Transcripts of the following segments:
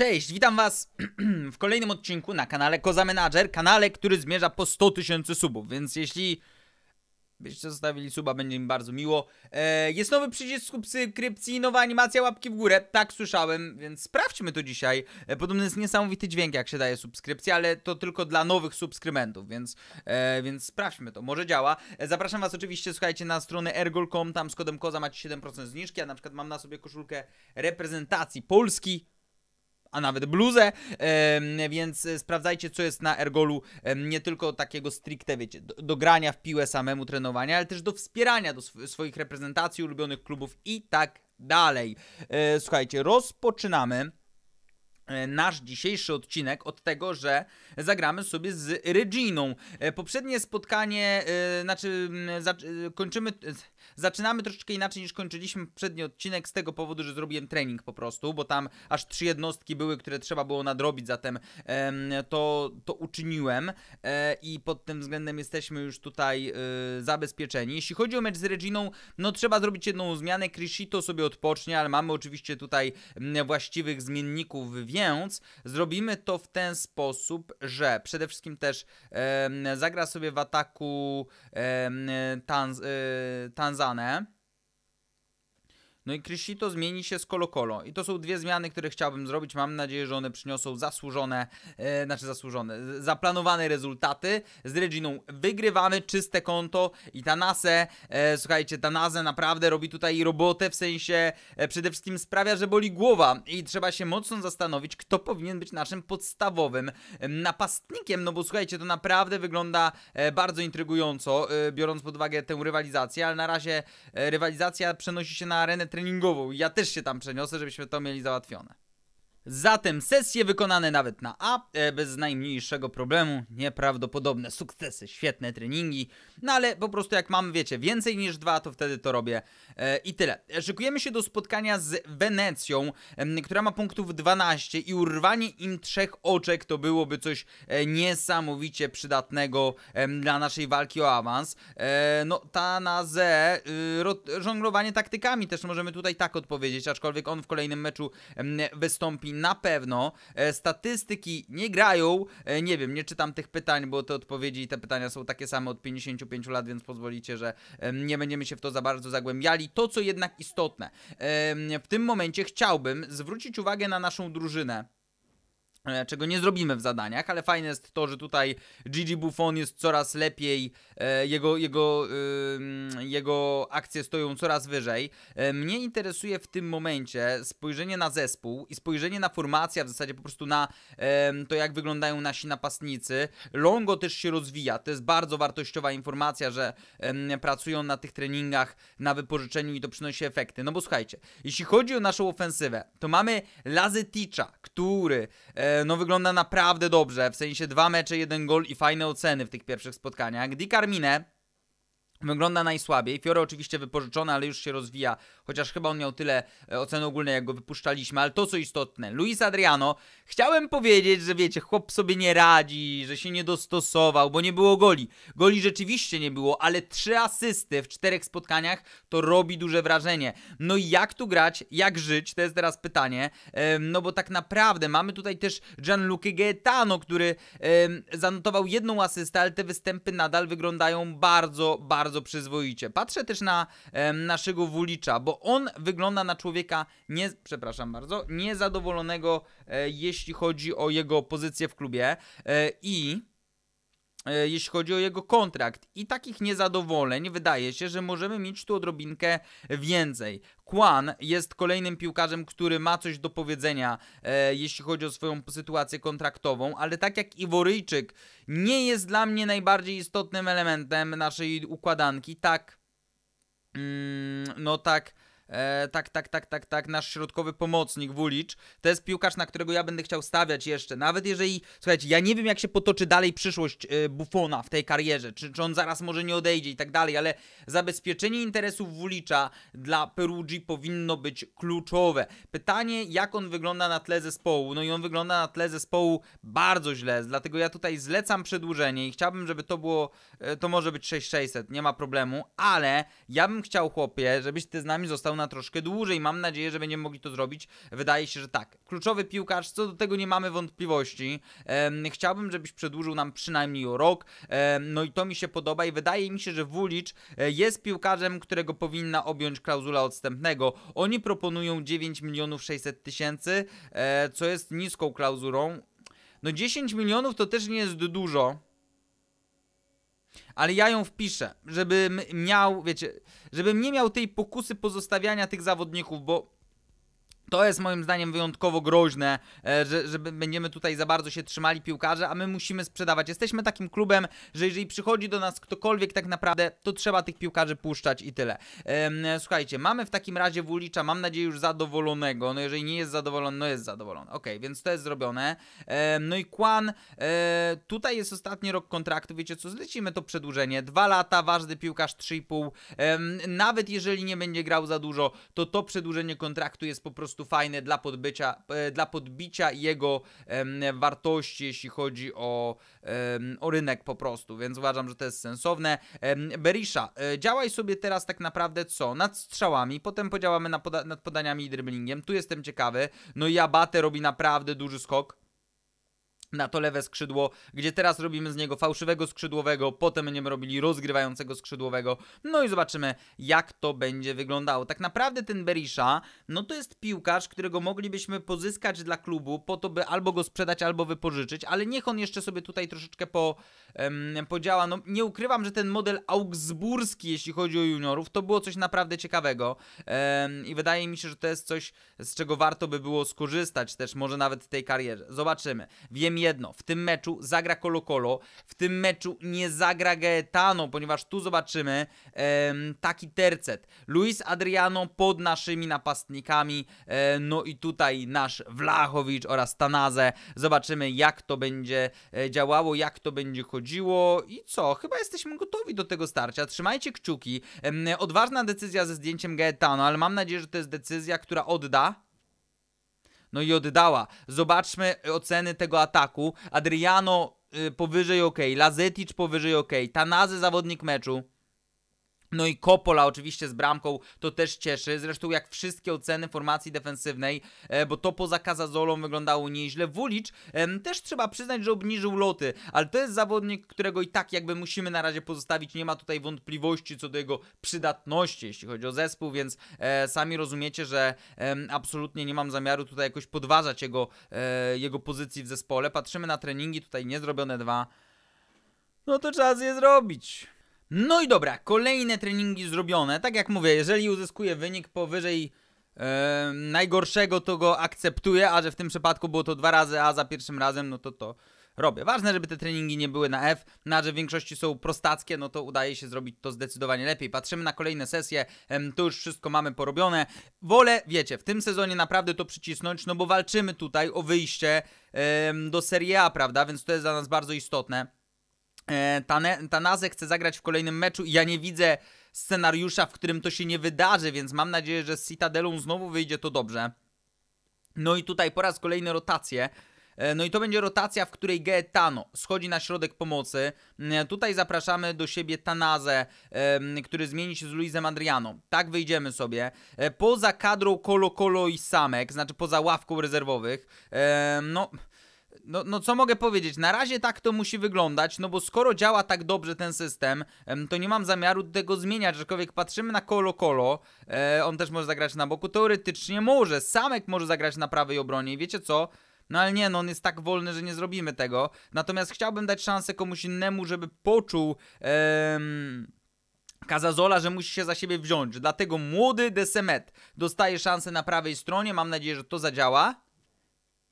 Cześć, witam was w kolejnym odcinku na kanale Koza Manager, kanale, który zmierza po 100 tysięcy subów, więc jeśli byście zostawili suba, będzie mi bardzo miło. E, jest nowy przycisk subskrypcji, nowa animacja, łapki w górę, tak słyszałem, więc sprawdźmy to dzisiaj. Eee, podobno jest niesamowity dźwięk, jak się daje subskrypcja, ale to tylko dla nowych subskrybentów, więc, e, więc sprawdźmy to, może działa. E, zapraszam was oczywiście, słuchajcie, na stronę ergol.com, tam z kodem koza macie 7% zniżki, ja na przykład mam na sobie koszulkę reprezentacji Polski, a nawet bluzę, więc sprawdzajcie, co jest na Ergolu, nie tylko takiego stricte, wiecie, do, do grania w piłę samemu, trenowania, ale też do wspierania do sw swoich reprezentacji, ulubionych klubów i tak dalej. E, słuchajcie, rozpoczynamy e, nasz dzisiejszy odcinek od tego, że zagramy sobie z Reginą. E, poprzednie spotkanie, znaczy, kończymy Zaczynamy troszeczkę inaczej niż kończyliśmy przedni odcinek z tego powodu, że zrobiłem trening po prostu, bo tam aż trzy jednostki były, które trzeba było nadrobić, zatem em, to, to uczyniłem e, i pod tym względem jesteśmy już tutaj e, zabezpieczeni. Jeśli chodzi o mecz z Reginą, no trzeba zrobić jedną zmianę, Krishito sobie odpocznie, ale mamy oczywiście tutaj właściwych zmienników, więc zrobimy to w ten sposób, że przede wszystkim też e, zagra sobie w ataku e, e, Tanzan On them. No i Crescito zmieni się z colo I to są dwie zmiany, które chciałbym zrobić. Mam nadzieję, że one przyniosą zasłużone, e, znaczy zasłużone, zaplanowane rezultaty. Z Reginą wygrywamy czyste konto i Tanase, e, słuchajcie, Tanase naprawdę robi tutaj robotę, w sensie e, przede wszystkim sprawia, że boli głowa i trzeba się mocno zastanowić, kto powinien być naszym podstawowym e, napastnikiem, no bo słuchajcie, to naprawdę wygląda e, bardzo intrygująco, e, biorąc pod uwagę tę rywalizację, ale na razie rywalizacja przenosi się na arenę treningową. Ja też się tam przeniosę, żebyśmy to mieli załatwione. Zatem sesje wykonane nawet na A e, bez najmniejszego problemu, nieprawdopodobne sukcesy, świetne treningi, no ale po prostu jak mam, wiecie, więcej niż dwa, to wtedy to robię e, i tyle. Szykujemy się do spotkania z Wenecją, e, która ma punktów 12 i urwanie im trzech oczek to byłoby coś e, niesamowicie przydatnego dla naszej walki o awans. E, no ta na Z, y, żonglowanie taktykami też możemy tutaj tak odpowiedzieć, aczkolwiek on w kolejnym meczu wystąpi na pewno. E, statystyki nie grają, e, nie wiem, nie czytam tych pytań, bo te odpowiedzi i te pytania są takie same od 55 lat, więc pozwolicie, że nie będziemy się w to za bardzo zagłębiali. To, co jednak istotne, w tym momencie chciałbym zwrócić uwagę na naszą drużynę. E, czego nie zrobimy w zadaniach, ale fajne jest to, że tutaj Gigi Buffon jest coraz lepiej, e, jego, jego, jego akcje stoją coraz wyżej. E, mnie interesuje w tym momencie spojrzenie na zespół i spojrzenie na formację, a w zasadzie po prostu na to, jak wyglądają nasi napastnicy. Longo też się rozwija, to jest bardzo wartościowa informacja, że pracują na tych treningach, na wypożyczeniu i to przynosi efekty. No bo słuchajcie, jeśli chodzi o naszą ofensywę, to mamy Lazeticza, który E, no wygląda naprawdę dobrze, w sensie dwa mecze, jeden gol i fajne oceny w tych pierwszych spotkaniach. Di Carmine Wygląda najsłabiej. Fiore oczywiście wypożyczone, ale już się rozwija, chociaż chyba on miał tyle e, oceny ogólnej, jak go wypuszczaliśmy, ale to co istotne, Luis Adriano, chciałem powiedzieć, że wiecie, chłop sobie nie radzi, że się nie dostosował, bo nie było goli. Goli rzeczywiście nie było, ale trzy asysty w czterech spotkaniach to robi duże wrażenie. No i jak tu grać, jak żyć, to jest teraz pytanie, no bo tak naprawdę mamy tutaj też Gianluca Gaetano, który zanotował jedną asystę, ale te występy nadal wyglądają bardzo, bardzo bardzo przyzwoicie. Patrzę też na naszego Wulicza, bo on wygląda na człowieka, nie, przepraszam bardzo, niezadowolonego, e, jeśli chodzi o jego pozycję w klubie e, i E, jeśli chodzi o jego kontrakt. I takich niezadowoleń wydaje się, że możemy mieć tu odrobinkę więcej. Kwan jest kolejnym piłkarzem, który ma coś do powiedzenia, e, jeśli chodzi o swoją sytuację kontraktową, ale tak jak Iworyjczyk nie jest dla mnie najbardziej istotnym elementem naszej układanki, tak. Mm, no tak E, tak, tak, tak, tak, tak, nasz środkowy pomocnik Wulicz. To jest piłkarz, na którego ja będę chciał stawiać jeszcze. Nawet jeżeli, słuchajcie, ja nie wiem jak się potoczy dalej przyszłość e, Buffona w tej karierze, czy, czy on zaraz może nie odejdzie i tak dalej, ale zabezpieczenie interesów Wulicza dla Perugii powinno być kluczowe. Pytanie, jak on wygląda na tle zespołu? No i on wygląda na tle zespołu bardzo źle, dlatego ja tutaj zlecam przedłużenie i chciałbym, żeby to było, e, to może być 6600, nie ma problemu, ale ja bym chciał, chłopie, żebyś ty z nami został na troszkę dłużej. Mam nadzieję, że będziemy mogli to zrobić. Wydaje się, że tak. Kluczowy piłkarz, co do tego nie mamy wątpliwości. chciałbym, żebyś przedłużył nam przynajmniej o rok. no i to mi się podoba i wydaje mi się, że Wulicz e, jest piłkarzem, którego powinna objąć klauzula odstępnego. Oni proponują 9 milionów 600 tysięcy, e, co jest niską klauzulą. No 10 milionów to też nie jest dużo ale ja ją wpiszę, żebym miał, wiecie, żebym nie miał tej pokusy pozostawiania tych zawodników, bo to jest moim zdaniem wyjątkowo groźne, e, że, że będziemy tutaj za bardzo się trzymali piłkarze, a my musimy sprzedawać. Jesteśmy takim klubem, że jeżeli przychodzi do nas ktokolwiek tak naprawdę, to trzeba tych piłkarzy puszczać i tyle. Słuchajcie, mamy w takim razie Wulicza, mam nadzieję już zadowolonego, no jeżeli nie jest zadowolony, no jest zadowolony. Ok, więc to jest zrobione. No i Kwan, e, tutaj jest ostatni rok kontraktu, wiecie co, zlecimy to przedłużenie. Dwa lata, ważny piłkarz, 3,5. Nawet jeżeli nie będzie grał za dużo, to to przedłużenie kontraktu jest po prostu prostu fajne dla, podbycia, e, dla podbicia jego wartości, jeśli chodzi o, o rynek po prostu, więc uważam, że to jest sensowne. Berisha, e, działaj sobie teraz tak naprawdę co? Nad strzałami, potem podziałamy nad, poda nad podaniami i dribblingiem, tu jestem ciekawy, no i Abate robi naprawdę duży skok, na to lewe skrzydło, gdzie teraz robimy z niego fałszywego skrzydłowego, potem będziemy robili rozgrywającego skrzydłowego, no i zobaczymy jak to będzie wyglądało. Tak naprawdę ten Berisha, no to jest piłkarz, którego moglibyśmy pozyskać dla klubu po to, by albo go sprzedać, albo wypożyczyć, ale niech on jeszcze sobie tutaj troszeczkę po, em, podziała. No nie ukrywam, że ten model augsburski, jeśli chodzi o juniorów, to było coś naprawdę ciekawego em, i wydaje mi się, że to jest coś, z czego warto by było skorzystać też może nawet w tej karierze. Zobaczymy. Wiem jedno, w tym meczu zagra Colo Colo, w tym meczu nie zagra Gaetano, ponieważ tu zobaczymy taki tercet. Luis Adriano pod naszymi napastnikami, e, no i tutaj nasz Wlachowicz oraz Tanaze. Zobaczymy jak to będzie e, działało, jak to będzie chodziło i co, chyba jesteśmy gotowi do tego starcia. Trzymajcie kciuki. odważna decyzja ze zdjęciem Gaetano, ale mam nadzieję, że to jest decyzja, która odda no i oddała. Zobaczmy oceny tego ataku. Adriano y, powyżej ok, Lazetic powyżej ok, Tanazy zawodnik meczu. No i Coppola oczywiście z bramką to też cieszy, zresztą jak wszystkie oceny formacji defensywnej, e, bo to poza Kazazolą wyglądało nieźle. Wulicz też trzeba przyznać, że obniżył loty, ale to jest zawodnik, którego i tak jakby musimy na razie pozostawić, nie ma tutaj wątpliwości co do jego przydatności, jeśli chodzi o zespół, więc e, sami rozumiecie, że absolutnie nie mam zamiaru tutaj jakoś podważać jego, e, jego pozycji w zespole. Patrzymy na treningi, tutaj niezrobione dwa, no to czas je zrobić. No i dobra, kolejne treningi zrobione. Tak jak mówię, jeżeli uzyskuję wynik powyżej e, najgorszego, to go akceptuję, a że w tym przypadku było to dwa razy, a za pierwszym razem, no to to robię. Ważne, żeby te treningi nie były na F, na no że w większości są prostackie, no to udaje się zrobić to zdecydowanie lepiej. Patrzymy na kolejne sesje, to już wszystko mamy porobione. Wolę, wiecie, w tym sezonie naprawdę to przycisnąć, no bo walczymy tutaj o wyjście do Serie A, prawda? Więc to jest dla nas bardzo istotne. E, Tanazę chce zagrać w kolejnym meczu i ja nie widzę scenariusza, w którym to się nie wydarzy, więc mam nadzieję, że z Citadelą znowu wyjdzie to dobrze. No i tutaj po raz kolejny rotacje. E, no i to będzie rotacja, w której Gaetano schodzi na środek pomocy. E, tutaj zapraszamy do siebie Tanazę, który zmieni się z Luizem Adriano. Tak wyjdziemy sobie. Poza kadrą Kolo Kolo i Samek, znaczy poza ławką rezerwowych. No no, no co mogę powiedzieć? Na razie tak to musi wyglądać, no bo skoro działa tak dobrze ten system, to nie mam zamiaru tego zmieniać, aczkolwiek patrzymy na Kolo Kolo, e, on też może zagrać na boku, teoretycznie może, Samek może zagrać na prawej obronie i wiecie co? No ale nie, no on jest tak wolny, że nie zrobimy tego. Natomiast chciałbym dać szansę komuś innemu, żeby poczuł... Em... Kazazola, że musi się za siebie wziąć. Dlatego młody Desemet dostaje szansę na prawej stronie. Mam nadzieję, że to zadziała.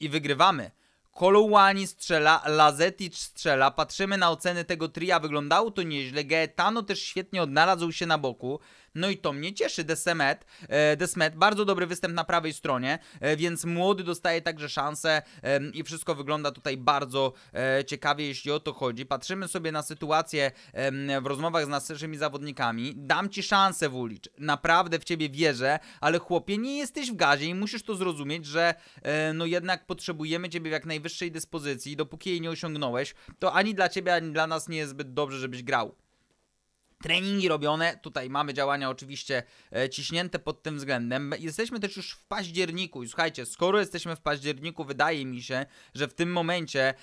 I wygrywamy. Kolouani strzela, Lazetic strzela. Patrzymy na oceny tego tria, wyglądało to nieźle. Gaetano też świetnie odnalazł się na boku. No i to mnie cieszy. Desmet, e, Desmet bardzo dobry występ na prawej stronie, e, więc młody dostaje także szansę i wszystko wygląda tutaj bardzo e, ciekawie, jeśli o to chodzi. Patrzymy sobie na sytuację w rozmowach z naszymi zawodnikami. Dam ci szansę, Wulicz. Naprawdę w ciebie wierzę, ale chłopie, nie jesteś w gazie i musisz to zrozumieć, że no jednak potrzebujemy ciebie w jak najwyższym najwyższej dyspozycji, dopóki jej nie osiągnąłeś, to ani dla ciebie, ani dla nas nie jest zbyt dobrze, żebyś grał treningi robione, tutaj mamy działania oczywiście e, ciśnięte pod tym względem. Jesteśmy też już w październiku i słuchajcie, skoro jesteśmy w październiku, wydaje mi się, że w tym momencie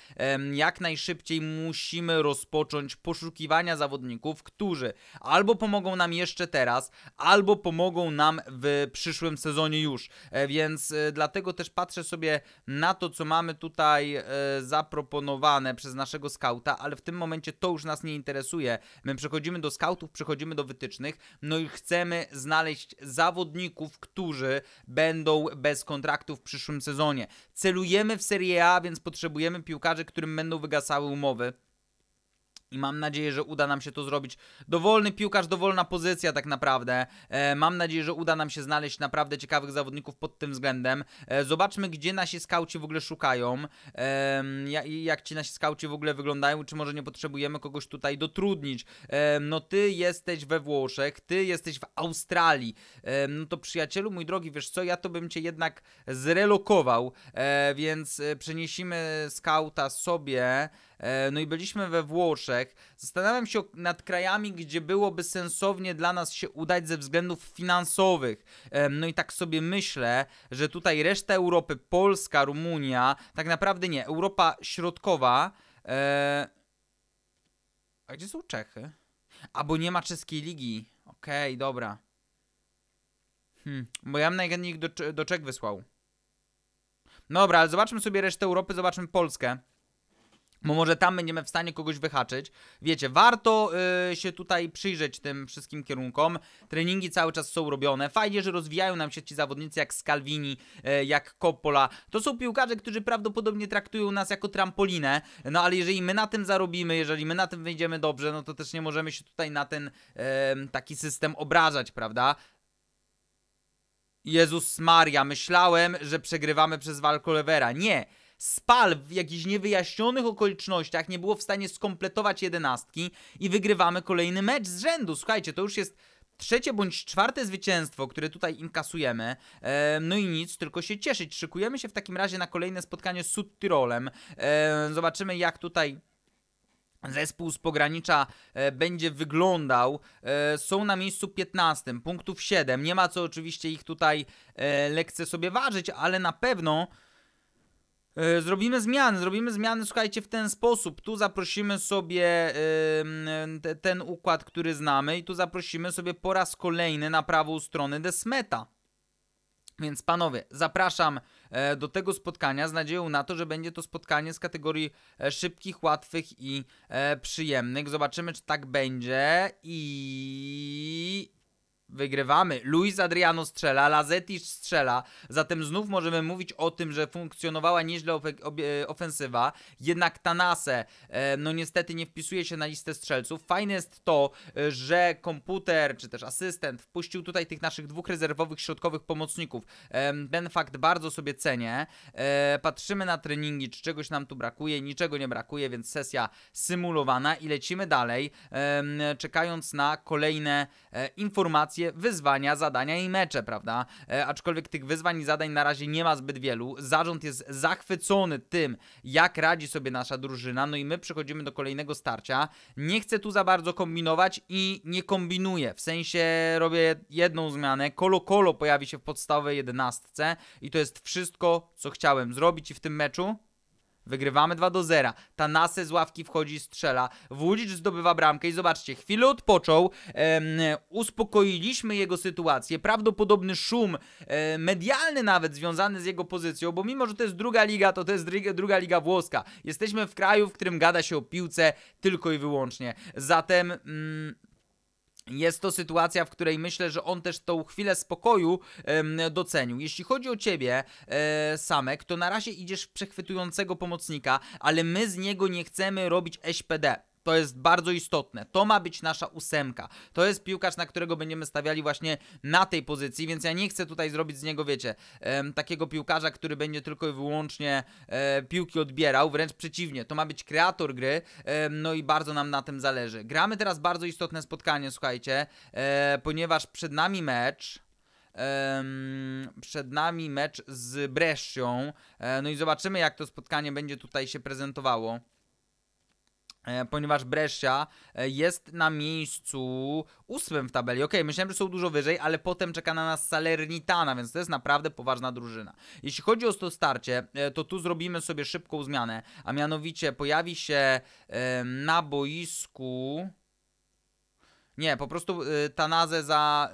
jak najszybciej musimy rozpocząć poszukiwania zawodników, którzy albo pomogą nam jeszcze teraz, albo pomogą nam w przyszłym sezonie już. E, więc e, dlatego też patrzę sobie na to, co mamy tutaj zaproponowane przez naszego skauta, ale w tym momencie to już nas nie interesuje. My przechodzimy do skauta scoutów przechodzimy do wytycznych, no i chcemy znaleźć zawodników, którzy będą bez kontraktu w przyszłym sezonie. Celujemy w Serie A, więc potrzebujemy piłkarzy, którym będą wygasały umowy i mam nadzieję, że uda nam się to zrobić. Dowolny piłkarz, dowolna pozycja tak naprawdę. E, mam nadzieję, że uda nam się znaleźć naprawdę ciekawych zawodników pod tym względem. E, zobaczmy, gdzie nasi skauci w ogóle szukają e, jak ci nasi skauci w ogóle wyglądają, czy może nie potrzebujemy kogoś tutaj dotrudnić. E, no ty jesteś we Włoszech, ty jesteś w Australii. E, no to przyjacielu, mój drogi, wiesz co, ja to bym cię jednak zrelokował, e, więc e, przeniesimy skauta sobie E, no i byliśmy we Włoszech. Zastanawiam się nad krajami, gdzie byłoby sensownie dla nas się udać ze względów finansowych. No i tak sobie myślę, że tutaj reszta Europy, Polska, Rumunia, tak naprawdę nie, Europa Środkowa. E, a gdzie są Czechy? Albo nie ma czeskiej ligi. Okej, okay, dobra. Hmm, bo ja bym najchętniej do, do Czech wysłał. Dobra, ale zobaczmy sobie resztę Europy, zobaczmy Polskę bo może tam będziemy w stanie kogoś wyhaczyć. Wiecie, warto y, się tutaj przyjrzeć tym wszystkim kierunkom. Treningi cały czas są robione. Fajnie, że rozwijają nam się ci zawodnicy jak Scalvini, y, jak Coppola. To są piłkarze, którzy prawdopodobnie traktują nas jako trampolinę, no ale jeżeli my na tym zarobimy, jeżeli my na tym wyjdziemy dobrze, no to też nie możemy się tutaj na ten y, taki system obrażać, prawda? Jezus Maria, myślałem, że przegrywamy przez Walkolewera. Nie! Spal w jakichś niewyjaśnionych okolicznościach nie było w stanie skompletować jedenastki i wygrywamy kolejny mecz z rzędu. Słuchajcie, to już jest trzecie bądź czwarte zwycięstwo, które tutaj inkasujemy. E, no i nic, tylko się cieszyć. Szykujemy się w takim razie na kolejne spotkanie z Sudtirolem. E, zobaczymy jak tutaj Zespół z pogranicza e, będzie wyglądał. E, są na miejscu 15, punktów 7. Nie ma co oczywiście ich tutaj e, lekce sobie ważyć, ale na pewno E, zrobimy zmiany, zrobimy zmiany, słuchajcie, w ten sposób. Tu zaprosimy sobie yy, ten układ, który znamy i tu zaprosimy sobie po raz kolejny na prawą stronę Desmeta. Więc panowie, zapraszam e, do tego spotkania z nadzieją na to, że będzie to spotkanie z kategorii e, szybkich, łatwych i przyjemnych. Zobaczymy, czy tak będzie i wygrywamy. Luis Adriano strzela, Lazetis strzela, zatem znów możemy mówić o tym, że funkcjonowała nieźle e, ofensywa, jednak Tanase e, no niestety nie wpisuje się na listę strzelców. Fajne jest to, e, że komputer czy też asystent wpuścił tutaj tych naszych dwóch rezerwowych środkowych pomocników. Ten fakt bardzo sobie cenię. Patrzymy na treningi, czy czegoś nam tu brakuje, niczego nie brakuje, więc sesja symulowana i lecimy dalej, czekając na kolejne informacje wyzwania, zadania i mecze, prawda? E, aczkolwiek tych wyzwań i zadań na razie nie ma zbyt wielu. Zarząd jest zachwycony tym, jak radzi sobie nasza drużyna, no i my przechodzimy do kolejnego starcia. Nie chcę tu za bardzo kombinować i nie kombinuję, w sensie robię jedną zmianę. Kolo Kolo pojawi się w podstawowej jedenastce i to jest wszystko, co chciałem zrobić i w tym meczu Wygrywamy 2 do 0. Tanase z ławki wchodzi i strzela. Włodzicz zdobywa bramkę i zobaczcie, chwilę odpoczął. uspokoiliśmy jego sytuację. Prawdopodobny szum e, medialny nawet związany z jego pozycją, bo mimo, że to jest druga liga, to to jest druga, druga liga włoska. Jesteśmy w kraju, w którym gada się o piłce tylko i wyłącznie. Zatem... Mm, jest to sytuacja, w której myślę, że on też tą chwilę spokoju em, docenił. Jeśli chodzi o ciebie, e, Samek, to na razie idziesz w przechwytującego pomocnika, ale my z niego nie chcemy robić SPD. To jest bardzo istotne. To ma być nasza ósemka. To jest piłkarz, na którego będziemy stawiali właśnie na tej pozycji, więc ja nie chcę tutaj zrobić z niego, wiecie, em, takiego piłkarza, który będzie tylko i wyłącznie e, piłki odbierał. Wręcz przeciwnie, to ma być kreator gry, e, no i bardzo nam na tym zależy. Gramy teraz bardzo istotne spotkanie, słuchajcie, e, ponieważ przed nami mecz. przed nami mecz z Brescią. E, no i zobaczymy, jak to spotkanie będzie tutaj się prezentowało. E, ponieważ Brescia e, jest na miejscu ósmym w tabeli. Okej, okay, myślałem, że są dużo wyżej, ale potem czeka na nas Salernitana, więc to jest naprawdę poważna drużyna. Jeśli chodzi o to starcie, e, to tu zrobimy sobie szybką zmianę, a mianowicie pojawi się na boisku... Nie, po prostu y, Tanazę za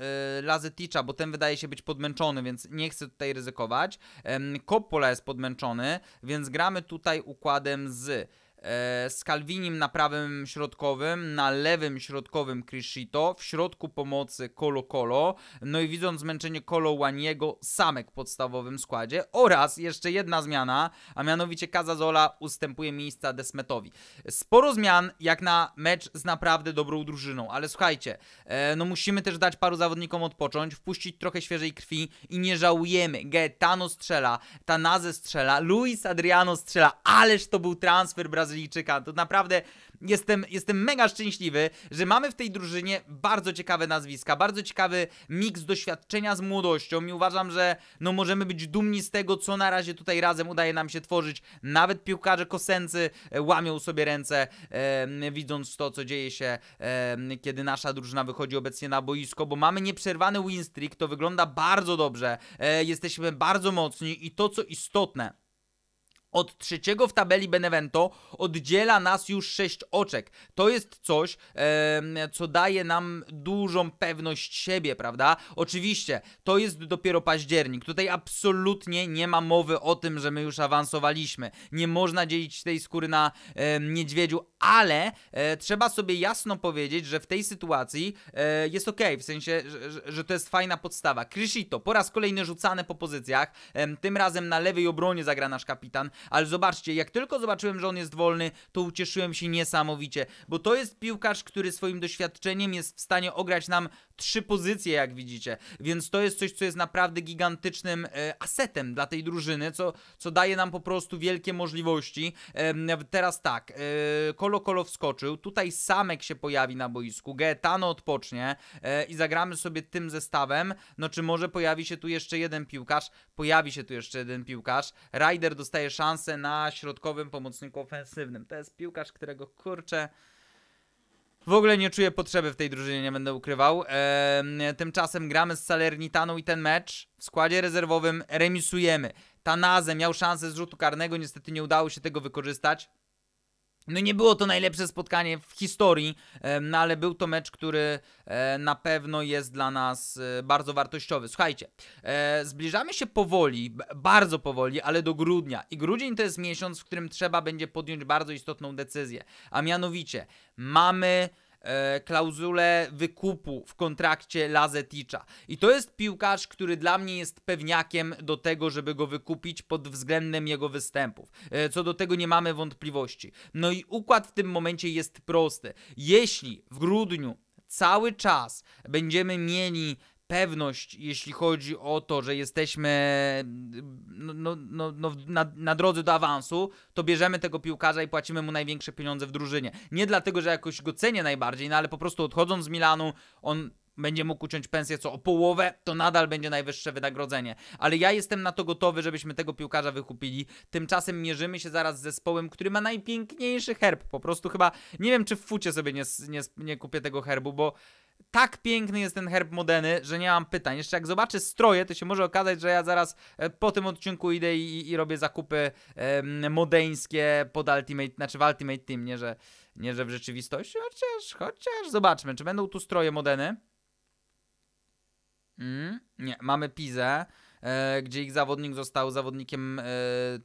y, bo ten wydaje się być podmęczony, więc nie chcę tutaj ryzykować. Ym, Coppola jest podmęczony, więc gramy tutaj układem z E, z Calvinim na prawym środkowym, na lewym środkowym Krishito, w środku pomocy Colo Colo, no i widząc zmęczenie Colo Łaniego, Samek w podstawowym składzie oraz jeszcze jedna zmiana, a mianowicie Cazazola ustępuje miejsca Desmetowi. Sporo zmian jak na mecz z naprawdę dobrą drużyną, ale słuchajcie, e, no musimy też dać paru zawodnikom odpocząć, wpuścić trochę świeżej krwi i nie żałujemy. Gaetano strzela, Tanaze strzela, Luis Adriano strzela, ależ to był transfer brazylijski Brazylijczyka. To naprawdę jestem, jestem mega szczęśliwy, że mamy w tej drużynie bardzo ciekawe nazwiska, bardzo ciekawy miks doświadczenia z młodością i uważam, że no możemy być dumni z tego, co na razie tutaj razem udaje nam się tworzyć. Nawet piłkarze kosency e, łamią sobie ręce, e, widząc to, co dzieje się, e, kiedy nasza drużyna wychodzi obecnie na boisko, bo mamy nieprzerwany win streak, to wygląda bardzo dobrze, e, jesteśmy bardzo mocni i to, co istotne, od trzeciego w tabeli Benevento oddziela nas już sześć oczek. To jest coś, e, co daje nam dużą pewność siebie, prawda? Oczywiście, to jest dopiero październik. Tutaj absolutnie nie ma mowy o tym, że my już awansowaliśmy. Nie można dzielić tej skóry na e, niedźwiedziu, ale e, trzeba sobie jasno powiedzieć, że w tej sytuacji e, jest ok, w sensie, że, że, to jest fajna podstawa. Krishito, po raz kolejny rzucane po pozycjach, e, tym razem na lewej obronie zagra nasz kapitan, ale zobaczcie, jak tylko zobaczyłem, że on jest wolny, to ucieszyłem się niesamowicie, bo to jest piłkarz, który swoim doświadczeniem jest w stanie ograć nam trzy pozycje, jak widzicie. Więc to jest coś, co jest naprawdę gigantycznym e, asetem dla tej drużyny, co, co daje nam po prostu wielkie możliwości. E, teraz tak, e, Kolo Kolo wskoczył, tutaj Samek się pojawi na boisku, Gaetano odpocznie e, i zagramy sobie tym zestawem. No czy może pojawi się tu jeszcze jeden piłkarz? Pojawi się tu jeszcze jeden piłkarz. Ryder dostaje szansę na środkowym pomocniku ofensywnym. To jest piłkarz, którego kurczę... W ogóle nie czuję potrzeby w tej drużynie, nie będę ukrywał. Eee, tymczasem gramy z Salernitaną i ten mecz w składzie rezerwowym remisujemy. Tanazem miał szansę z rzutu karnego, niestety nie udało się tego wykorzystać. No nie było to najlepsze spotkanie w historii, no ale był to mecz, który e, na pewno jest dla nas e, bardzo wartościowy. Słuchajcie, e, zbliżamy się powoli, bardzo powoli, ale do grudnia. I grudzień to jest miesiąc, w którym trzeba będzie podjąć bardzo istotną decyzję. A mianowicie mamy E, klauzulę wykupu w kontrakcie Lazeticza. I to jest piłkarz, który dla mnie jest pewniakiem do tego, żeby go wykupić pod względem jego występów. E, co do tego nie mamy wątpliwości. No i układ w tym momencie jest prosty. Jeśli w grudniu cały czas będziemy mieli pewność, jeśli chodzi o to, że jesteśmy no, no, no, no na, na drodze do awansu, to bierzemy tego piłkarza i płacimy mu największe pieniądze w drużynie. Nie dlatego, że jakoś go cenię najbardziej, no ale po prostu odchodząc z Milanu, on będzie mógł uciąć pensję co o połowę, to nadal będzie najwyższe wynagrodzenie. Ale ja jestem na to gotowy, żebyśmy tego piłkarza wykupili. Tymczasem mierzymy się zaraz z zespołem, który ma najpiękniejszy herb. Po prostu chyba, nie wiem czy w fucie sobie nie, nie, nie kupię tego herbu, bo tak piękny jest ten herb Modeny, że nie mam pytań. Jeszcze jak zobaczę stroje, to się może okazać, że ja zaraz e, po tym odcinku idę i, i robię zakupy um, modeńskie pod Ultimate, znaczy w Ultimate Team, nie że, nie że w rzeczywistości, chociaż, chociaż zobaczmy, czy będą tu stroje Modeny. Mm, nie, mamy Pizę. E, gdzie ich zawodnik został zawodnikiem e,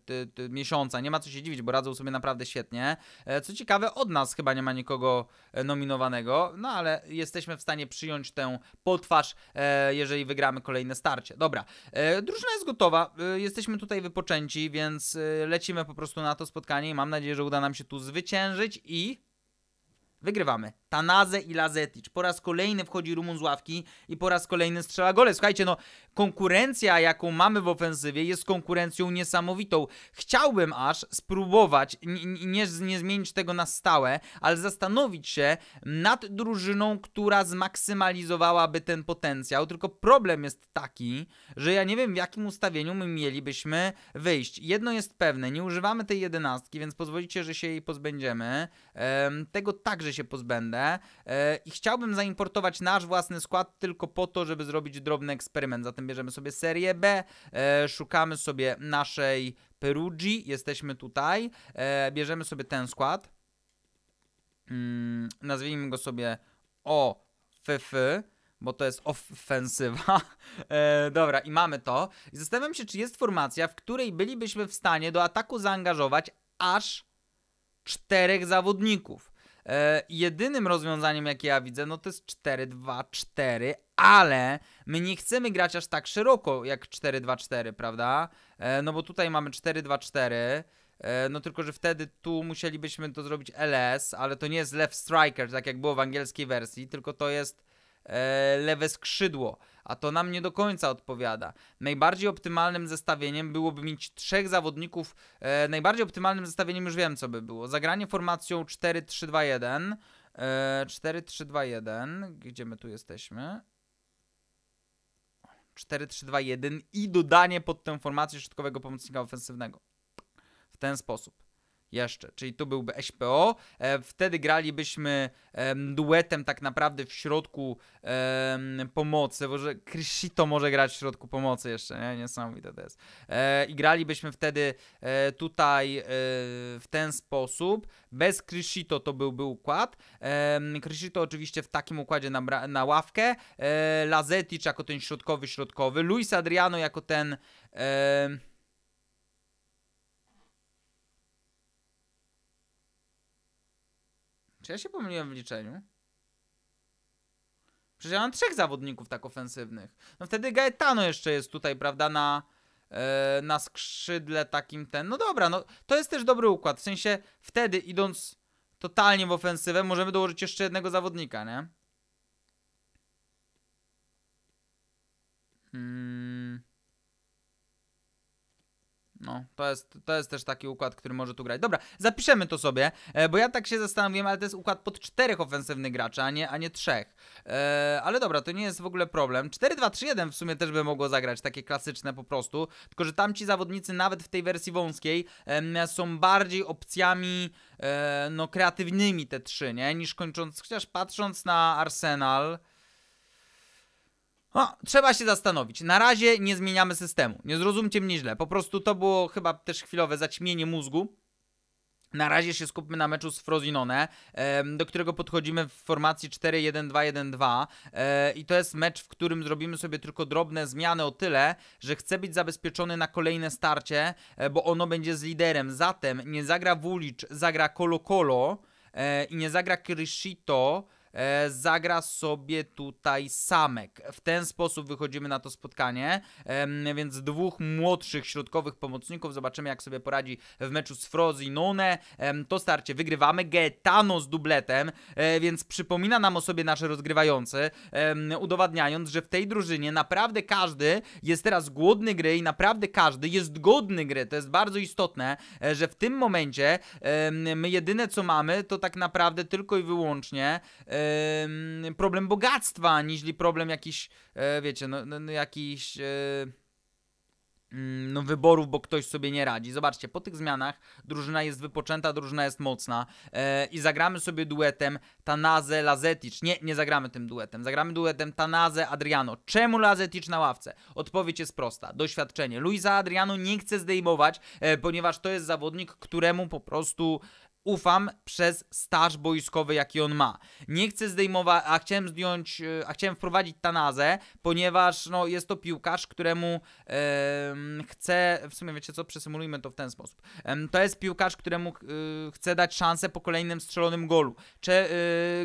ty, ty, miesiąca. Nie ma co się dziwić, bo radzą sobie naprawdę świetnie. E, co ciekawe, od nas chyba nie ma nikogo nominowanego, no ale jesteśmy w stanie przyjąć tę potwarz, jeżeli wygramy kolejne starcie. Dobra, drużyna jest gotowa, jesteśmy tutaj wypoczęci, więc lecimy po prostu na to spotkanie i mam nadzieję, że uda nam się tu zwyciężyć i wygrywamy. Tanaze i Lazetic. Po raz kolejny wchodzi Rumun z ławki i po raz kolejny strzela gole. Słuchajcie, no konkurencja, jaką mamy w ofensywie jest konkurencją niesamowitą. Chciałbym aż spróbować, nie, nie zmienić tego na stałe, ale zastanowić się nad drużyną, która zmaksymalizowałaby ten potencjał. Tylko problem jest taki, że ja nie wiem w jakim ustawieniu my mielibyśmy wyjść. Jedno jest pewne, nie używamy tej jedenastki, więc pozwolicie, że się jej pozbędziemy. Ehm, tego także się pozbędę E, i chciałbym zaimportować nasz własny skład tylko po to, żeby zrobić drobny eksperyment. Zatem bierzemy sobie serię B, e, szukamy sobie naszej Perugii, jesteśmy tutaj, e, bierzemy sobie ten skład, mm, nazwijmy go sobie OFF, bo to jest ofensywa. E, dobra, i mamy to. zastanawiam się, czy jest formacja, w której bylibyśmy w stanie do ataku zaangażować aż czterech zawodników. E, jedynym rozwiązaniem, jakie ja widzę, no to jest 4-2-4, ale my nie chcemy grać aż tak szeroko jak 4-2-4, prawda? E, no bo tutaj mamy 4-2-4. E, no tylko, że wtedy tu musielibyśmy to zrobić LS, ale to nie jest left striker, tak jak było w angielskiej wersji, tylko to jest e, lewe skrzydło a to nam nie do końca odpowiada. Najbardziej optymalnym zestawieniem byłoby mieć trzech zawodników. E, najbardziej optymalnym zestawieniem już wiem, co by było. Zagranie formacją 4-3-2-1. E, 4-3-2-1. Gdzie my tu jesteśmy? 4-3-2-1 i dodanie pod tę formację środkowego pomocnika ofensywnego. W ten sposób jeszcze, czyli tu byłby SPO. E, wtedy gralibyśmy e, duetem tak naprawdę w środku e, pomocy, bo że Krishito może grać w środku pomocy jeszcze, nie? niesamowite to jest. E, I gralibyśmy wtedy e, tutaj e, w ten sposób. Bez Krishito to byłby układ. E, Krishito oczywiście w takim układzie na, na ławkę. E, Lazetic jako ten środkowy, środkowy. Luis Adriano jako ten... E, Czy ja się pomyliłem w liczeniu? Przecież ja mam trzech zawodników tak ofensywnych. No wtedy Gaetano jeszcze jest tutaj, prawda, na, yy, na skrzydle takim ten. No dobra, no to jest też dobry układ. W sensie wtedy idąc totalnie w ofensywę możemy dołożyć jeszcze jednego zawodnika, nie? Hmm. No, to jest, to jest też taki układ, który może tu grać. Dobra, zapiszemy to sobie, e, bo ja tak się zastanowiłem, ale to jest układ pod czterech ofensywnych graczy, a nie, a nie trzech. E, ale dobra, to nie jest w ogóle problem. 4-2-3-1 w sumie też by mogło zagrać, takie klasyczne po prostu, tylko że tamci zawodnicy nawet w tej wersji wąskiej są bardziej opcjami e, no kreatywnymi te trzy, nie? Niż kończąc, chociaż patrząc na Arsenal... No, trzeba się zastanowić. Na razie nie zmieniamy systemu. Nie zrozumcie mnie źle. Po prostu to było chyba też chwilowe zaćmienie mózgu. Na razie się skupmy na meczu z Frozinone, do którego podchodzimy w formacji 4-1-2-1-2 e, i to jest mecz, w którym zrobimy sobie tylko drobne zmiany o tyle, że chcę być zabezpieczony na kolejne starcie, e, bo ono będzie z liderem. Zatem nie zagra Wulicz, zagra Colo Colo e, i nie zagra Krishito, E, zagra sobie tutaj Samek. W ten sposób wychodzimy na to spotkanie, więc dwóch młodszych środkowych pomocników, zobaczymy jak sobie poradzi w meczu z none To starcie wygrywamy, Gaetano z dubletem, e, więc przypomina nam o sobie nasze rozgrywający, udowadniając, że w tej drużynie naprawdę każdy jest teraz głodny gry i naprawdę każdy jest godny gry. To jest bardzo istotne, e, że w tym momencie my jedyne co mamy to tak naprawdę tylko i wyłącznie problem bogactwa, niż problem jakiś, e, wiecie, no, no, no jakiś e, mm, no, wyborów, bo ktoś sobie nie radzi. Zobaczcie, po tych zmianach drużyna jest wypoczęta, drużyna jest mocna e, i zagramy sobie duetem Tanaze Lazetic. Nie, nie zagramy tym duetem. Zagramy duetem Tanaze Adriano. Czemu Lazetic na ławce? Odpowiedź jest prosta. Doświadczenie. Luisa Adriano nie chce zdejmować, e, ponieważ to jest zawodnik, któremu po prostu ufam przez staż boiskowy, jaki on ma. Nie chcę zdejmować, a chciałem zdjąć, e, a chciałem wprowadzić Tanazę, ponieważ no, jest to piłkarz, któremu e, chcę, w sumie wiecie co, przesymulujmy to w ten sposób. E, to jest piłkarz, któremu e, chcę dać szansę po kolejnym strzelonym golu. Czy e,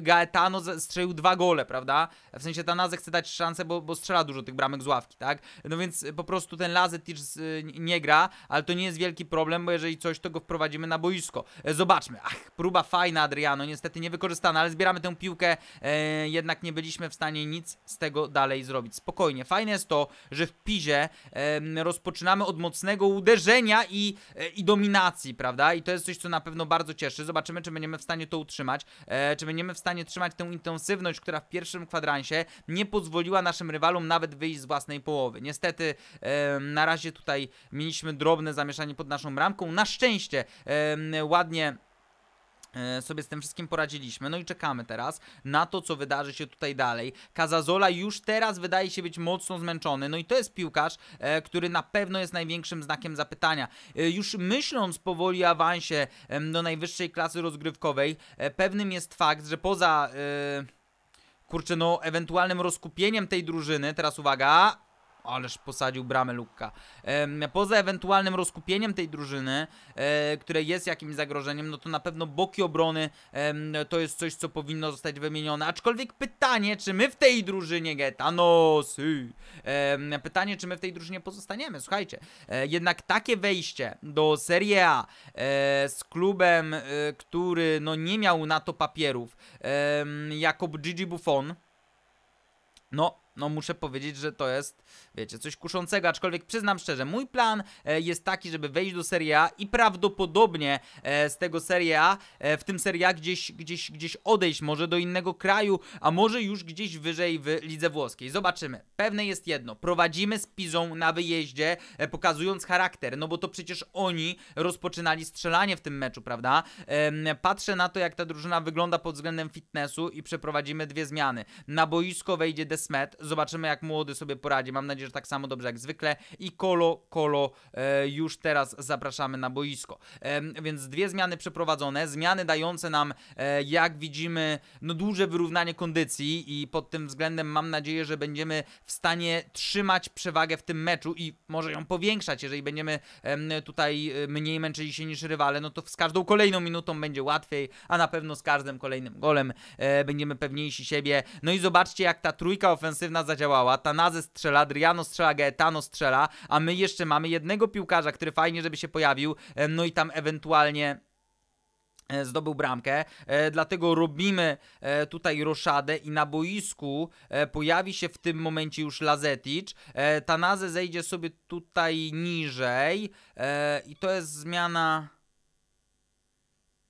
Gaetano strzelił dwa gole, prawda? W sensie Tanazę chcę dać szansę, bo, bo strzela dużo tych bramek z ławki, tak? No więc e, po prostu ten Lazetic e, nie gra, ale to nie jest wielki problem, bo jeżeli coś, to go wprowadzimy na boisko. Zobaczmy Ach, próba fajna Adriano, niestety niewykorzystana, ale zbieramy tę piłkę, e, jednak nie byliśmy w stanie nic z tego dalej zrobić. Spokojnie, fajne jest to, że w Pizie e, rozpoczynamy od mocnego uderzenia i, e, i dominacji, prawda? I to jest coś, co na pewno bardzo cieszy. Zobaczymy, czy będziemy w stanie to utrzymać, e, czy będziemy w stanie trzymać tę intensywność, która w pierwszym kwadransie nie pozwoliła naszym rywalom nawet wyjść z własnej połowy. Niestety na razie tutaj mieliśmy drobne zamieszanie pod naszą bramką. Na szczęście ładnie E, sobie z tym wszystkim poradziliśmy. No i czekamy teraz na to, co wydarzy się tutaj dalej. Kazazola już teraz wydaje się być mocno zmęczony. No i to jest piłkarz, e, który na pewno jest największym znakiem zapytania. E, już myśląc powoli o awansie do najwyższej klasy rozgrywkowej, pewnym jest fakt, że poza... Kurczę, no ewentualnym rozkupieniem tej drużyny, teraz uwaga, Ależ posadził bramę Lukka. Poza ewentualnym rozkupieniem tej drużyny, e, które jest jakimś zagrożeniem, no to na pewno boki obrony to jest coś, co powinno zostać wymienione. Aczkolwiek pytanie, czy my w tej drużynie Getanosy, pytanie, czy my w tej drużynie pozostaniemy. Słuchajcie, e, jednak takie wejście do Serie A e, z klubem, który no nie miał na to papierów, jako Gigi Buffon, no, no muszę powiedzieć, że to jest wiecie, coś kuszącego, aczkolwiek przyznam szczerze, mój plan e, jest taki, żeby wejść do Serie A i prawdopodobnie e, z tego Serie A, e, w tym Serie A gdzieś, gdzieś, gdzieś odejść, może do innego kraju, a może już gdzieś wyżej w lidze włoskiej. Zobaczymy. Pewne jest jedno, prowadzimy z Pizą na wyjeździe, pokazując charakter, no bo to przecież oni rozpoczynali strzelanie w tym meczu, prawda? Patrzę na to, jak ta drużyna wygląda pod względem fitnessu i przeprowadzimy dwie zmiany. Na boisko wejdzie Desmet, zobaczymy jak młody sobie poradzi. Mam Mam nadzieję, że tak samo dobrze jak zwykle. I Kolo Kolo e, już teraz zapraszamy na boisko. E, więc dwie zmiany przeprowadzone. Zmiany dające nam, e, jak widzimy, no duże wyrównanie kondycji i pod tym względem mam nadzieję, że będziemy w stanie trzymać przewagę w tym meczu i może ją powiększać. Jeżeli będziemy tutaj e, mniej męczyli się niż rywale, no to z każdą kolejną minutą będzie łatwiej, a na pewno z każdym kolejnym golem e, będziemy pewniejsi siebie. No i zobaczcie, jak ta trójka ofensywna zadziałała. Ta nazy strzelady Adriano strzela, Gaetano strzela, a my jeszcze mamy jednego piłkarza, który fajnie, żeby się pojawił, e, no i tam ewentualnie e, zdobył bramkę, e, dlatego robimy tutaj roszadę i na boisku pojawi się w tym momencie już Lazetic, Tanaze zejdzie sobie tutaj niżej i to jest zmiana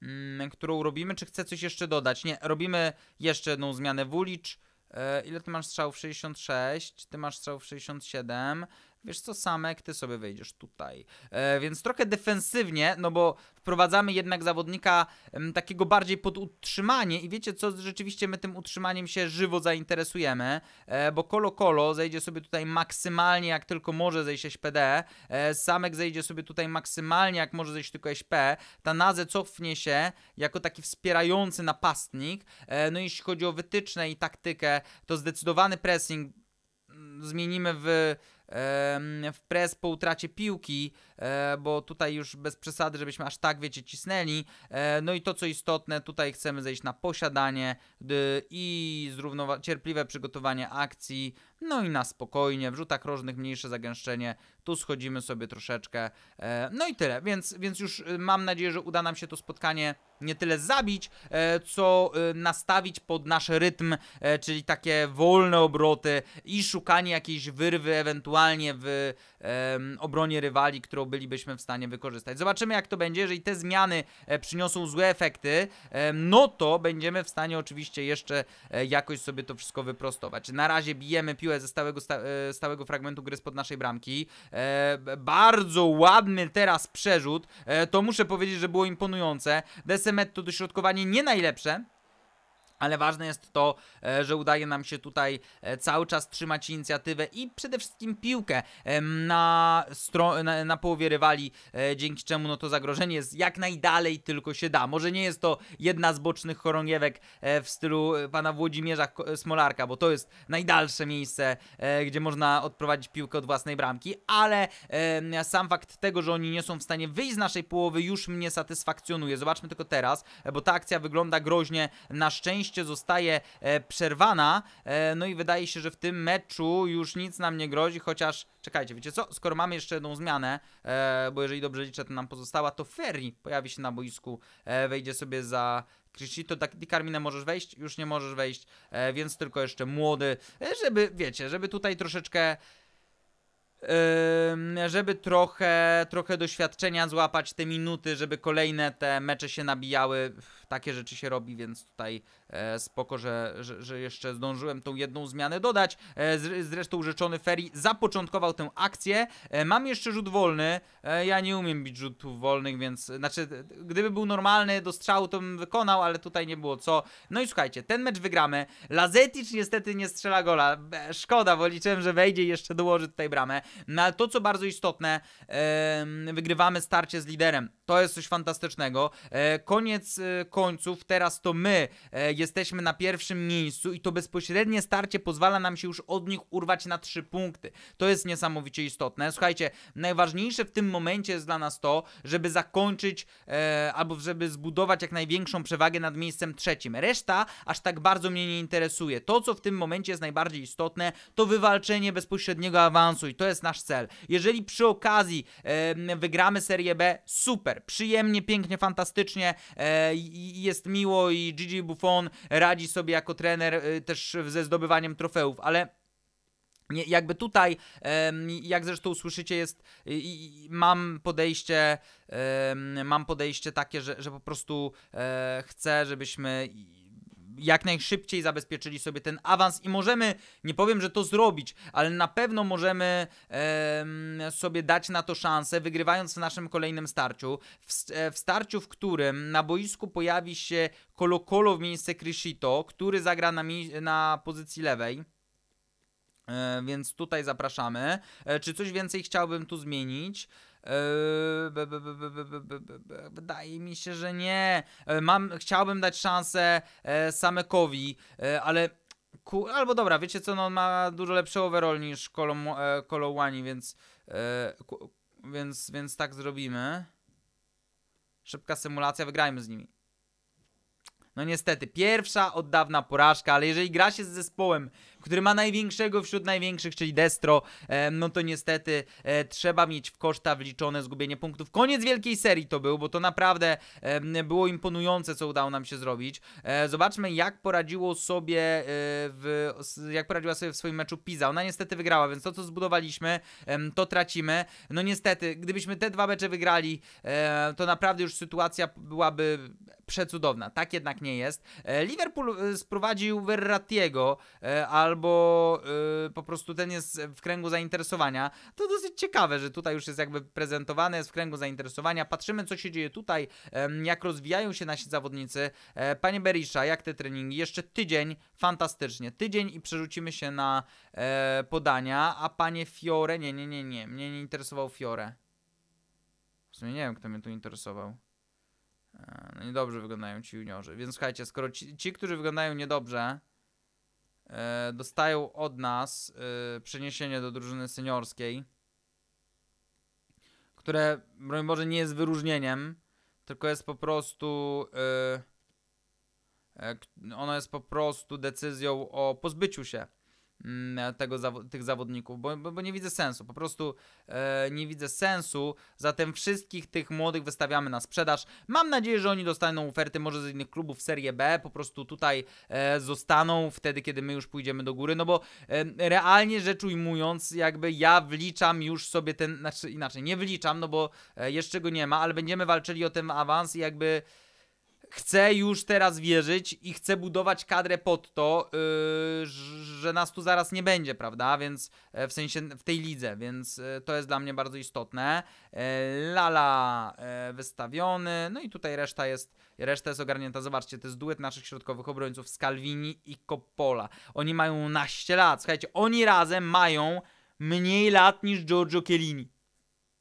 mm, którą robimy, czy chcę coś jeszcze dodać? Nie, robimy jeszcze jedną zmianę Wulicz, E, ile ty masz strzałów? 66. Ty masz strzałów 67. Wiesz co, Samek, ty sobie wejdziesz tutaj. E, więc trochę defensywnie, no bo wprowadzamy jednak zawodnika m, takiego bardziej pod utrzymanie i wiecie co, rzeczywiście my tym utrzymaniem się żywo zainteresujemy, e, bo Colo Colo zejdzie sobie tutaj maksymalnie jak tylko może zejść SPD, e, Samek zejdzie sobie tutaj maksymalnie jak może zejść tylko SP, Tanaze cofnie się jako taki wspierający napastnik, e, no jeśli chodzi o wytyczne i taktykę, to zdecydowany pressing mm, zmienimy w w pres po utracie piłki, e, bo tutaj już bez przesady, żebyśmy aż tak, wiecie, cisnęli. E, no i to, co istotne, tutaj chcemy zejść na posiadanie i cierpliwe przygotowanie akcji, no i na spokojnie, w rzutach rożnych mniejsze zagęszczenie, tu schodzimy sobie troszeczkę. E, no i tyle, więc, więc już e, mam nadzieję, że uda nam się to spotkanie nie tyle zabić, e, co nastawić pod nasz rytm, czyli takie wolne obroty i szukanie jakiejś wyrwy ewentualnie w obronie rywali, którą bylibyśmy w stanie wykorzystać. Zobaczymy jak to będzie, jeżeli te zmiany przyniosą złe efekty, no to będziemy w stanie oczywiście jeszcze jakoś sobie to wszystko wyprostować. Na razie bijemy piłę piłę ze stałego, sta, e, stałego fragmentu gry spod naszej bramki. E, bardzo ładny teraz przerzut. E, to muszę powiedzieć, że było imponujące. Desemet to dośrodkowanie nie najlepsze ale ważne jest to, e, że udaje nam się tutaj e, cały czas trzymać inicjatywę i przede wszystkim piłkę na, na, na połowie rywali, e, dzięki czemu no to zagrożenie jest jak najdalej tylko się da. Może nie jest to jedna z bocznych chorągiewek w stylu pana Włodzimierza Smolarka, bo to jest najdalsze miejsce, gdzie można odprowadzić piłkę od własnej bramki, ale sam fakt tego, że oni nie są w stanie wyjść z naszej połowy już mnie satysfakcjonuje. Zobaczmy tylko teraz, bo ta akcja wygląda groźnie na szczęście oczywiście zostaje e, przerwana. E, no i wydaje się, że w tym meczu już nic nam nie grozi, chociaż czekajcie, wiecie co? Skoro mamy jeszcze jedną zmianę, e, bo jeżeli dobrze liczę, to nam pozostała, to Ferry pojawi się na boisku, wejdzie sobie za to Di tak, Carmine możesz wejść, już nie możesz wejść, więc tylko jeszcze młody, żeby, wiecie, żeby tutaj troszeczkę żeby trochę, trochę doświadczenia złapać, te minuty, żeby kolejne te mecze się nabijały. Takie rzeczy się robi, więc tutaj E, spoko, że, że, że, jeszcze zdążyłem tą jedną zmianę dodać. E, zresztą urzeczony Ferry zapoczątkował tę akcję. E, mam jeszcze rzut wolny. Ja nie umiem bić rzutów wolnych, więc znaczy, gdyby był normalny do strzału, to bym wykonał, ale tutaj nie było co. No i słuchajcie, ten mecz wygramy. Lazetic niestety nie strzela gola. Szkoda, bo liczyłem, że wejdzie i jeszcze dołoży tutaj bramę. No ale to, co bardzo istotne, wygrywamy starcie z liderem. To jest coś fantastycznego. Koniec końców, teraz to my jesteśmy na pierwszym miejscu i to bezpośrednie starcie pozwala nam się już od nich urwać na trzy punkty. To jest niesamowicie istotne. Słuchajcie, najważniejsze w tym momencie jest dla nas to, żeby zakończyć e, albo żeby zbudować jak największą przewagę nad miejscem trzecim. Reszta aż tak bardzo mnie nie interesuje. To, co w tym momencie jest najbardziej istotne, to wywalczenie bezpośredniego awansu i to jest nasz cel. Jeżeli przy okazji e, wygramy serię B, super, przyjemnie, pięknie, fantastycznie, e, jest miło i Gigi Buffon radzi sobie jako trener y, też ze zdobywaniem trofeów, ale jakby tutaj, jak zresztą słyszycie, jest, mam podejście, mam podejście takie, że, że po prostu e, chcę, żebyśmy jak najszybciej zabezpieczyli sobie ten awans i możemy, nie powiem, że to zrobić, ale na pewno możemy e, sobie dać na to szansę, wygrywając w naszym kolejnym starciu. W, e, w starciu, w którym na boisku pojawi się Colo Colo w miejsce Crescito, który zagra na, na pozycji lewej. E, więc tutaj zapraszamy. E, czy coś więcej chciałbym tu zmienić? Wydaje mi się, że nie. Eee, mam, chciałbym dać szansę eee, Samekowi, eee, ale ku, albo dobra, wiecie co, no, on ma dużo lepszy overall niż Kolowani, e, więc, więc, więc tak zrobimy. Szybka symulacja, wygrajmy z nimi. No niestety, pierwsza od dawna porażka, ale jeżeli gra się z zespołem, który ma największego wśród największych, czyli Destro, e, no to niestety e, trzeba mieć w koszta wliczone zgubienie punktów. Koniec wielkiej serii to był, bo to naprawdę było imponujące, co udało nam się zrobić. E, zobaczmy, jak poradziło sobie w, jak poradziła sobie w swoim meczu Pisa. Ona niestety wygrała, więc to, co zbudowaliśmy, to tracimy. No niestety, gdybyśmy te dwa mecze wygrali, to naprawdę już sytuacja byłaby przecudowna. Tak jednak nie jest. Liverpool sprowadził Verratiego, ale albo yy, po prostu ten jest w kręgu zainteresowania. To dosyć ciekawe, że tutaj już jest jakby prezentowane, jest w kręgu zainteresowania. Patrzymy, co się dzieje tutaj, yy, jak rozwijają się nasi zawodnicy. Yy, panie Berisza, jak te treningi? Jeszcze tydzień, fantastycznie. Tydzień i przerzucimy się na e, podania, a panie Fiore, nie, nie, nie, nie, mnie nie interesował Fiore. W sumie nie wiem, kto mnie tu interesował. E, no niedobrze wyglądają ci juniorzy. Więc słuchajcie, skoro ci, ci którzy wyglądają niedobrze, E, dostają od nas e, przeniesienie do drużyny seniorskiej, które, broń Boże, nie jest wyróżnieniem, tylko jest po prostu. E, ono jest po prostu decyzją o pozbyciu się Mm, e, tego, tych zawodników, bo, bo, nie widzę sensu. Po prostu e, nie widzę sensu. Zatem wszystkich tych młodych wystawiamy na sprzedaż. Mam nadzieję, że oni dostaną oferty może z innych klubów Serie B. Po prostu tutaj e, zostaną wtedy, kiedy my już pójdziemy do góry. No bo e, realnie rzecz ujmując, jakby ja wliczam już sobie ten, znaczy inaczej, nie wliczam, no bo e, jeszcze go nie ma, ale będziemy walczyli o ten awans i jakby chcę już teraz wierzyć i chcę budować kadrę pod to, yy, że nas tu zaraz nie będzie, prawda? Więc e, w sensie w tej lidze, więc e, to jest dla mnie bardzo istotne. E, Lala wystawiony, no i tutaj reszta jest, reszta jest ogarnięta. Zobaczcie, to jest duet naszych środkowych obrońców Scalvini i Coppola. Oni mają naście lat, słuchajcie, oni razem mają mniej lat niż Giorgio Chiellini.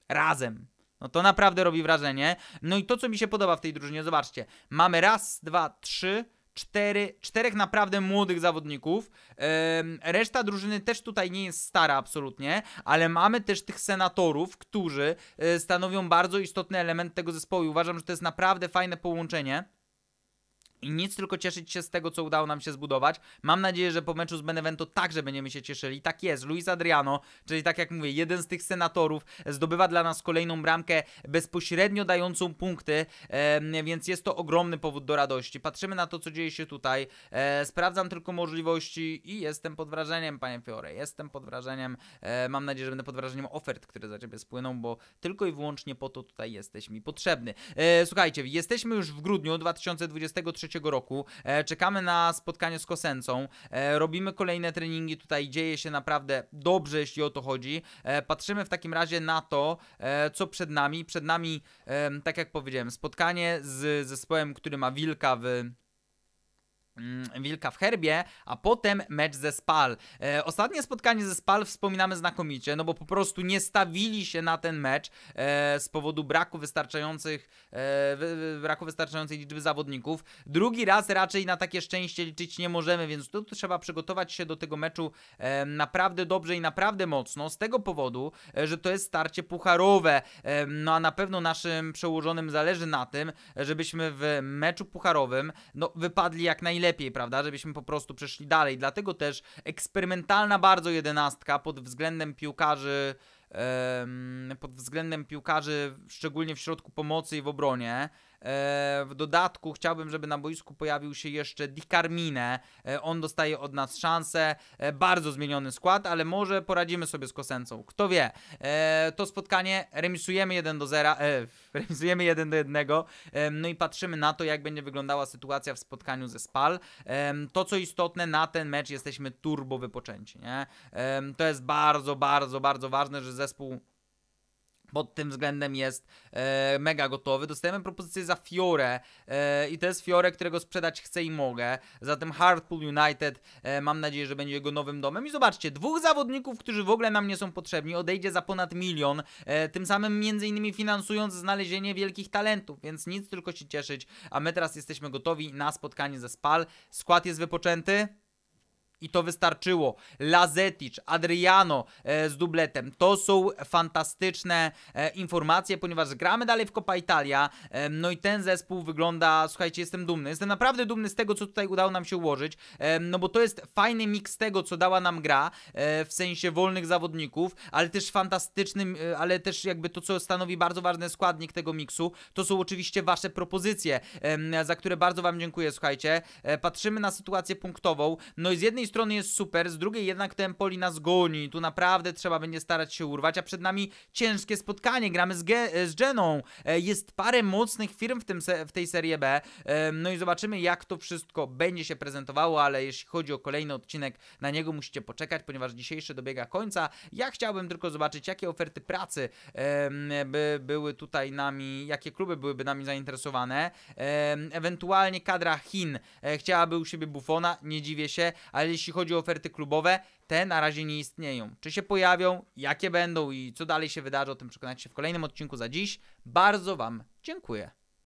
Razem. No to naprawdę robi wrażenie. No i to, co mi się podoba w tej drużynie, zobaczcie. Mamy raz, dwa, trzy, cztery, czterech naprawdę młodych zawodników. Reszta drużyny też tutaj nie jest stara absolutnie, ale mamy też tych senatorów, którzy e, stanowią bardzo istotny element tego zespołu. uważam, że to jest naprawdę fajne połączenie i nic tylko cieszyć się z tego, co udało nam się zbudować. Mam nadzieję, że po meczu z Benevento także będziemy się cieszyli. Tak jest, Luis Adriano, czyli tak jak mówię, jeden z tych senatorów, zdobywa dla nas kolejną bramkę bezpośrednio dającą punkty, e, więc jest to ogromny powód do radości. Patrzymy na to, co dzieje się tutaj, e, sprawdzam tylko możliwości i jestem pod wrażeniem, panie Fiore, jestem pod wrażeniem, e, mam nadzieję, że będę pod wrażeniem ofert, które za ciebie spłyną, bo tylko i wyłącznie po to tutaj jesteś mi potrzebny. E, słuchajcie, jesteśmy już w grudniu 2023 roku. E, czekamy na spotkanie z Kosencą. E, robimy kolejne treningi, tutaj dzieje się naprawdę dobrze, jeśli o to chodzi. E, patrzymy w takim razie na to, co przed nami. Przed nami, tak jak powiedziałem, spotkanie z zespołem, który ma Wilka w Mm, wilka w herbie, a potem mecz ze Spal. E, ostatnie spotkanie ze Spal wspominamy znakomicie, no bo po prostu nie stawili się na ten mecz e, z powodu braku wystarczających e, braku wystarczającej liczby zawodników. Drugi raz raczej na takie szczęście liczyć nie możemy, więc tu trzeba przygotować się do tego meczu e, naprawdę dobrze i naprawdę mocno z tego powodu, e, że to jest starcie pucharowe. E, no a na pewno naszym przełożonym zależy na tym, żebyśmy w meczu pucharowym no, wypadli jak najlepiej lepiej, prawda? Żebyśmy po prostu przeszli dalej. Dlatego też eksperymentalna bardzo jedenastka pod względem piłkarzy pod względem piłkarzy, szczególnie w środku pomocy i w obronie. E, w dodatku chciałbym, żeby na boisku pojawił się jeszcze Di Carmine. E, on dostaje od nas szansę. E, bardzo zmieniony skład, ale może poradzimy sobie z Kosencą. Kto wie? To spotkanie remisujemy 1 do 0, remisujemy 1 do 1. No i patrzymy na to, jak będzie wyglądała sytuacja w spotkaniu ze Spal. To, co istotne, na ten mecz jesteśmy turbo wypoczęci. Nie? To jest bardzo, bardzo, bardzo ważne, że zespół pod tym względem jest e, mega gotowy. Dostajemy propozycję za Fiore e, i to jest Fiore, którego sprzedać chcę i mogę. Zatem Hardpool United e, mam nadzieję, że będzie jego nowym domem. I zobaczcie, dwóch zawodników, którzy w ogóle nam nie są potrzebni, odejdzie za ponad milion, e, tym samym między innymi finansując znalezienie wielkich talentów, więc nic, tylko się cieszyć. A my teraz jesteśmy gotowi na spotkanie ze Spal. Skład jest wypoczęty i to wystarczyło. Lazetic, Adriano e, z dubletem. To są fantastyczne e, informacje, ponieważ gramy dalej w Copa Italia. E, no i ten zespół wygląda, słuchajcie, jestem dumny. Jestem naprawdę dumny z tego, co tutaj udało nam się ułożyć, e, no bo to jest fajny miks tego, co dała nam gra e, w sensie wolnych zawodników, ale też fantastycznym, e, ale też jakby to, co stanowi bardzo ważny składnik tego miksu, to są oczywiście wasze propozycje, za które bardzo wam dziękuję, słuchajcie. Patrzymy na sytuację punktową. No i z jednej strony jest super, z drugiej jednak Tempoli nas goni. Tu naprawdę trzeba będzie starać się urwać, a przed nami ciężkie spotkanie. Gramy z, z Geną. E, jest parę mocnych firm w, tym w tej serii B. E, no i zobaczymy, jak to wszystko będzie się prezentowało, ale jeśli chodzi o kolejny odcinek, na niego musicie poczekać, ponieważ dzisiejszy dobiega końca. Ja chciałbym tylko zobaczyć, jakie oferty pracy by były tutaj nami, jakie kluby byłyby nami zainteresowane. Ewentualnie kadra Chin e, chciałaby u siebie Buffona, nie dziwię się, ale jeśli jeśli chodzi o oferty klubowe, te na razie nie istnieją. Czy się pojawią, jakie będą i co dalej się wydarzy, o tym przekonacie się w kolejnym odcinku za dziś. Bardzo Wam dziękuję.